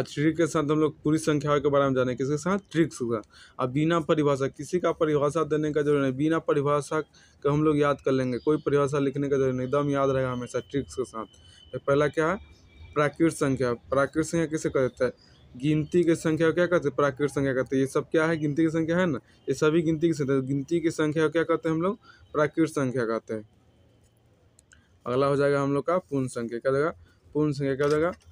trick के साथ हम लोग पूरी संख्याओं के बारे में जाने किसके साथ ट्रिक्स का अब बिना परिभाषा किसी का परिभाषा देने का जरूरत नहीं बिना परिभाषा का हम लोग याद कर लेंगे कोई परिभाषा लिखने का जरूरी नहीं एकदम याद रहेगा हमेशा ट्रिक्स के साथ तो पहला क्या है प्राकृत संख्या प्राकृत संख्या किसे कहते हैं गिनती की संख्या क्या कहते हैं प्राकृत संख्या कहते हैं ये सब क्या है गिनती की संख्या है ना ये सभी गिनती की संख्या गिनती की संख्या क्या कहते हैं हम लोग प्राकृत संख्या कहते हैं अगला हो जाएगा हम लोग का पूर्ण संख्या क्या देगा जाएगा पूर्ण संख्या क्या देगा जाएगा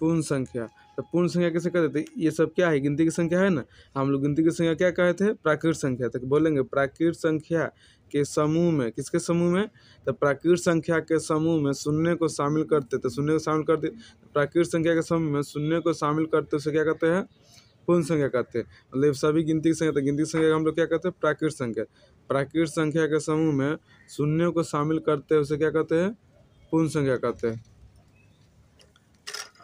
पूर्ण संख्या तो पूर्ण संख्या कैसे कहते थे ये सब क्या है गिनती की संख्या है ना हम लोग गिनती की संख्या क्या कहे थे प्राकृत संख्या तो बोलेंगे प्राकृत संख्या के समूह में किसके समूह में तो प्राकृत संख्या के समूह में शून्य को शामिल करते तो शून्य को शामिल करते प्राकृत संख्या के समूह में शून्य को शामिल करते उसे क्या कहते हैं पूर्ण संख्या कहते हैं मतलब सभी गिनती की संख्या तो गिनती संख्या हम लोग क्या कहते हैं प्राकृत संख्या प्राकृत संख्या के समूह में शून्य को शामिल करते उसे क्या कहते हैं पूर्ण संख्या कहते हैं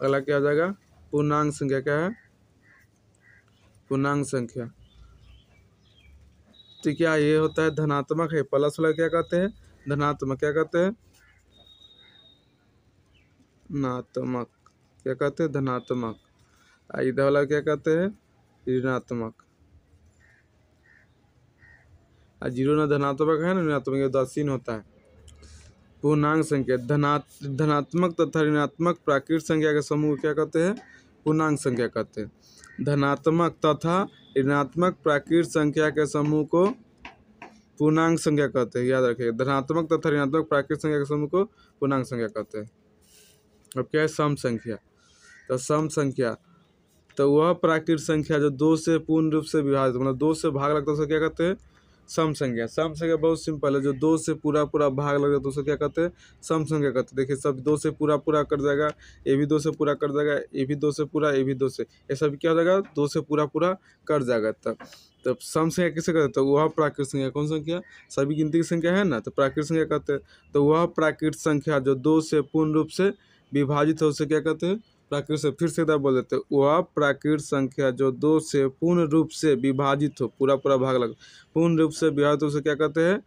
अगला क्या हो जाएगा पूर्णांग संख्या क्या है पूर्णांग संख्या तो क्या ये होता है धनात्मक है प्लस वाला क्या कहते हैं धनात्मक क्या कहते हैं नात्मक क्या कहते हैं धनात्मक इधर वाला क्या कहते हैं ऋणात्मक जीरो ना धनात्मक है ना ऋणात्मक उदासीन होता है पूर्णांक संख्या धनात् धनात्मक तथा ऋणात्मक प्राकृत संख्या के समूह क्या कहते हैं पूर्णांक संख्या कहते हैं धनात्मक तथा ऋणात्मक प्राकृत संख्या के समूह को पूर्णांक संख्या कहते हैं याद रखिए धनात्मक तथा ऋणात्मक प्राकृत संख्या के समूह को पूर्णांक संख्या कहते हैं अब क्या है सम संख्या तो सम संख्या तो वह प्राकृत संख्या जो दो से पूर्ण रूप से विभाजित मतलब दो से भाग लगता है उसे क्या कहते हैं सम संज्ञा सम संज्ञा बहुत सिंपल है जो दो से पूरा पूरा भाग लग तो उसको क्या कहते हैं सम संज्ञा कहते हैं देखिए सब दो से पूरा पूरा कर जाएगा ये भी दो से पूरा कर जाएगा ये भी दो से पूरा ये भी दो से ये सब क्या हो जाएगा दो से पूरा पूरा कर जाएगा तब तब सम संज्ञा किसे कहते हैं तो वह प्राकृत संख्या कौन संख्या सभी गिनती की संख्या है ना तो प्राकृत संख्या कहते हैं तो वह प्राकृत संख्या जो दो से पूर्ण रूप से विभाजित है उसे क्या कहते हैं प्राकृत से फिर से एक बोल देते हैं वह प्राकृत संख्या जो दो से पूर्ण रूप से विभाजित हो पूरा पूरा भाग लग पूर्ण रूप से विभाजित उसे क्या कहते हैं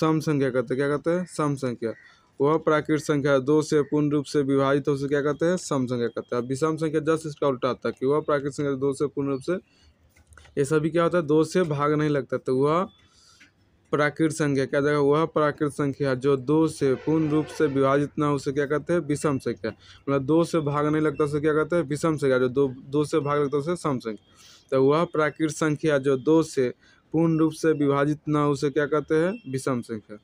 सम संख्या कहते हैं क्या कहते हैं सम संख्या वह प्राकृत संख्या दो से पूर्ण रूप से विभाजित उसे क्या कहते हैं सम संख्या कहते हैं विषम संख्या जस्ट इसका उल्टा होता है कि वह प्राकृत संख्या दो से पूर्ण रूप से ये सभी क्या होता है दो से भाग नहीं लगता तो वह प्राकृत संख्या क्या जाएगा वह प्राकृत संख्या जो दो से पूर्ण रूप से विभाजित ना हो उसे क्या कहते हैं विषम संख्या मतलब दो से भाग नहीं लगता उसे क्या कहते हैं विषम संख्या जो दो दो से भाग लगता उसे सम संख्या तो वह प्राकृत संख्या जो दो से पूर्ण रूप से विभाजित ना हो उसे क्या कहते हैं विषम संख्या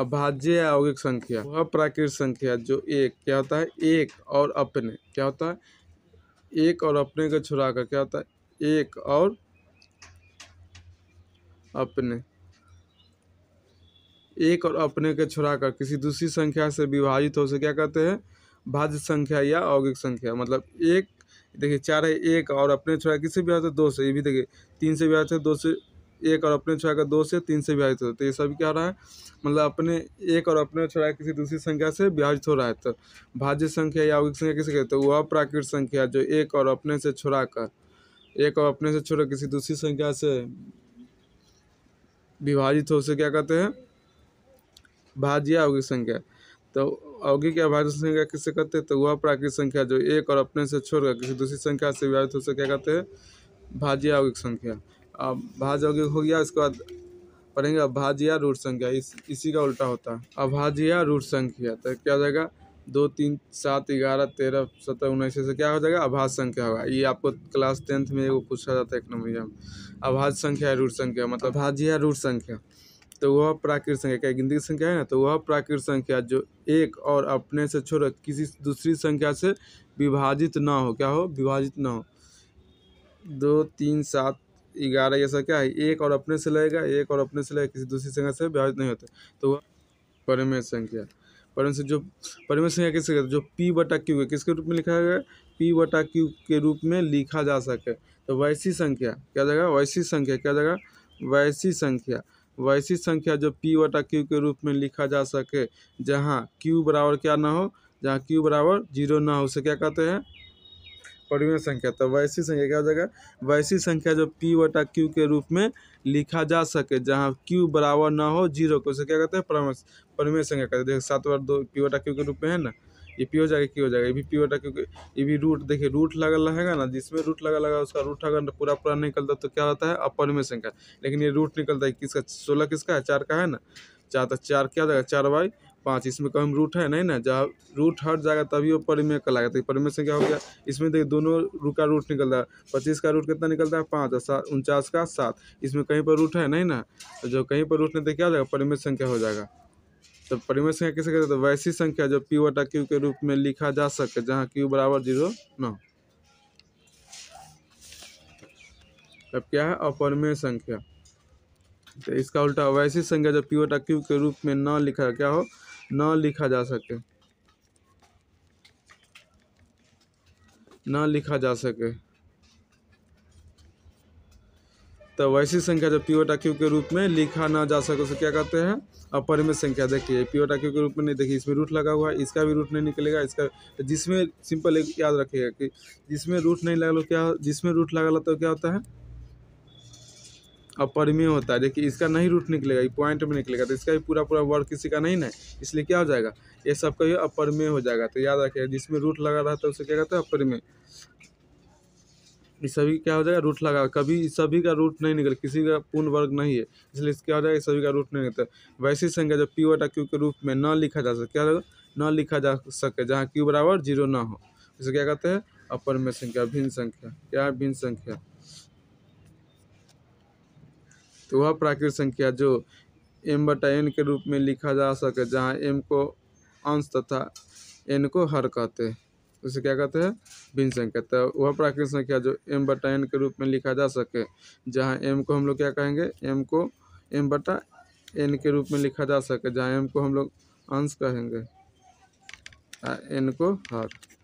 अभाज्य यौगिक संख्या वह प्राकृत संख्या जो एक क्या होता है एक और अपने क्या होता है एक और अपने का छुड़ा क्या होता है एक और अपने एक और अपने के छुड़ाकर किसी दूसरी संख्या से विभाजित हो से क्या कहते हैं भाज्य संख्या या औगिक संख्या मतलब एक देखिए चार है एक और अपने छुड़ा किससे भी आते दो से ये भी देखिए तीन से विभाजित है दो से एक और अपने छुड़ा का दो से तीन से विभाजित होते तो ये सभी क्या हो रहा है मतलब अपने एक और अपने छुड़ा किसी दूसरी संख्या से विभाजित हो रहा है तो भाज्य संख्या या औगिक संख्या किसे कहते हैं वह प्राकृत संख्या जो एक और अपने से छुड़ा एक और अपने से छोड़कर किसी दूसरी संख्या से विभाजित हो उसे क्या कहते हैं भाज्य अवगिक संख्या तो औगिक या भाज्य संख्या किससे कहते हैं तो वह प्राकृतिक संख्या जो एक और अपने से छोड़कर किसी दूसरी संख्या से विभाजित हो उसे क्या कहते हैं भाज्य अवगिक संख्या अब भाज्य अवगिक हो गया उसके बाद पढ़ेंगे अभाज्य रूट संख्या इस इसी का उल्टा होता है अभाज्य रूट संख्या तो क्या हो जाएगा दो तीन सात ग्यारह तेरह सत्रह उन्नीस से क्या हो जाएगा अभाज्य संख्या होगा ये आपको क्लास टेंथ में वो पूछा जाता है एक नंबर में अभाज्य संख्या रूढ़ संख्या मतलब भाज्य रूढ़ संख्या तो वह प्राकृत संख्या क्या गिनती की संख्या है ना तो वह प्राकृत संख्या जो एक और अपने से छोड़ किसी दूसरी संख्या से विभाजित ना हो क्या हो विभाजित ना हो दो तीन सात ग्यारह ऐसा क्या है एक और अपने से लगेगा एक और अपने से लगेगा किसी दूसरी संख्या से विभाजित नहीं होता तो वह परमेय संख्या परमेश जो परमेश सिंह कैसे जो पी बटा क्यू है किसके रूप में लिखा गया पी बटा क्यू के रूप में लिखा जा सके तो वैसी संख्या क्या जाएगा वैसी संख्या क्या जगह वैसी संख्या वैसी संख्या जो पी वटा क्यू के रूप में लिखा जा सके जहाँ क्यू बराबर क्या ना हो जहाँ क्यू बराबर जीरो ना हो उसे क्या कहते हैं परिमेय संख्या तो वैसी संख्या क्या हो जाएगा वैसी संख्या जो पी वटा क्यू के रूप में लिखा जा सके जहाँ क्यू बराबर ना हो जीरो को उसे क्या कहते हैं परमेय परिमेय संख्या कहते हैं देखिए सात बार दो पी वटा क्यू के रूप में है ना ये पी हो जाएगा क्यू हो जाएगा ये भी पी वटा क्यू ये भी रूट देखिए रूट लगा रहेगा ना जिसमें रूट लगा लगा उसका रूट अगर पूरा पूरा निकलता तो क्या होता है अपरिमेय संख्या लेकिन ये रूट निकलता है किसका सोलह किसका है चार का है ना चार तो चार क्या हो जाएगा चार बाई पाँच इसमें कम रूट है नहीं ना जब रूट हट जाएगा तभी वो परिमेय लगा था परिमेय से क्या हो गया इसमें देखिए दोनों रूट का रूट निकल रहा है पच्चीस का रूट कितना निकलता है पाँच और सात उनचास का सात इसमें कहीं पर रूट है नहीं ना तो जो कहीं पर रूट नहीं तो क्या हो जाएगा परिमेय संख्या हो जाएगा तो परिमेय संख्या कैसे कहते हैं तो वैसी संख्या जो पी वटा क्यू के रूप में लिखा जा सके जहाँ क्यू बराबर जीरो नौ तब क्या है अपरिमेय संख्या तो इसका उल्टा वैसी संख्या जो पी वटा क्यू के रूप में न लिखा क्या हो न लिखा जा सके न लिखा जा सके तो वैसी संख्या जब पीओटा क्यू के रूप में लिखा ना जा सके उसे क्या कहते हैं अपरिमित संख्या देखिए पीओटा क्यू के रूप में नहीं देखिए इसमें रूट लगा हुआ है इसका भी रूट नहीं निकलेगा इसका जिसमें सिंपल एक याद रखिएगा कि जिसमें रूट नहीं लगा लो क्या जिसमें रूट लगा लो तो क्या होता है अपर में होता है देखिए इसका नहीं रूट निकलेगा ये पॉइंट में निकलेगा तो इसका भी पूरा पूरा वर्ग किसी का नहीं ना इसलिए क्या हो जाएगा ये सबका ये अपर में हो जाएगा तो याद रखेगा जिसमें रूट लगा रहा था उसे क्या कहते हैं अपर में इस सभी क्या हो जाएगा रूट लगा कभी सभी का रूट नहीं निकल किसी का पूर्ण वर्ग नहीं है इसलिए क्या हो जाएगा सभी का रूट नहीं निकलता वैसी संख्या जब पी वटा क्यू के रूप में न लिखा जा सके क्या होगा न लिखा जा सके जहाँ क्यू बराबर जीरो ना हो इसे क्या कहते हैं अपर में संख्या भिन्न संख्या क्या भिन्न संख्या तो वह प्राकृत संख्या जो एम बटा एन के रूप में लिखा जा सके जहाँ एम को अंश तथा एन को हर कहते हैं उसे क्या कहते हैं भिन्न संख्या तो वह प्राकृत संख्या जो एम बटा एन के रूप में लिखा जा सके जहाँ एम को हम लोग क्या कहेंगे एम को एम बटा एन के रूप में लिखा जा सके जहाँ एम को हम लोग अंश कहेंगे एन को हर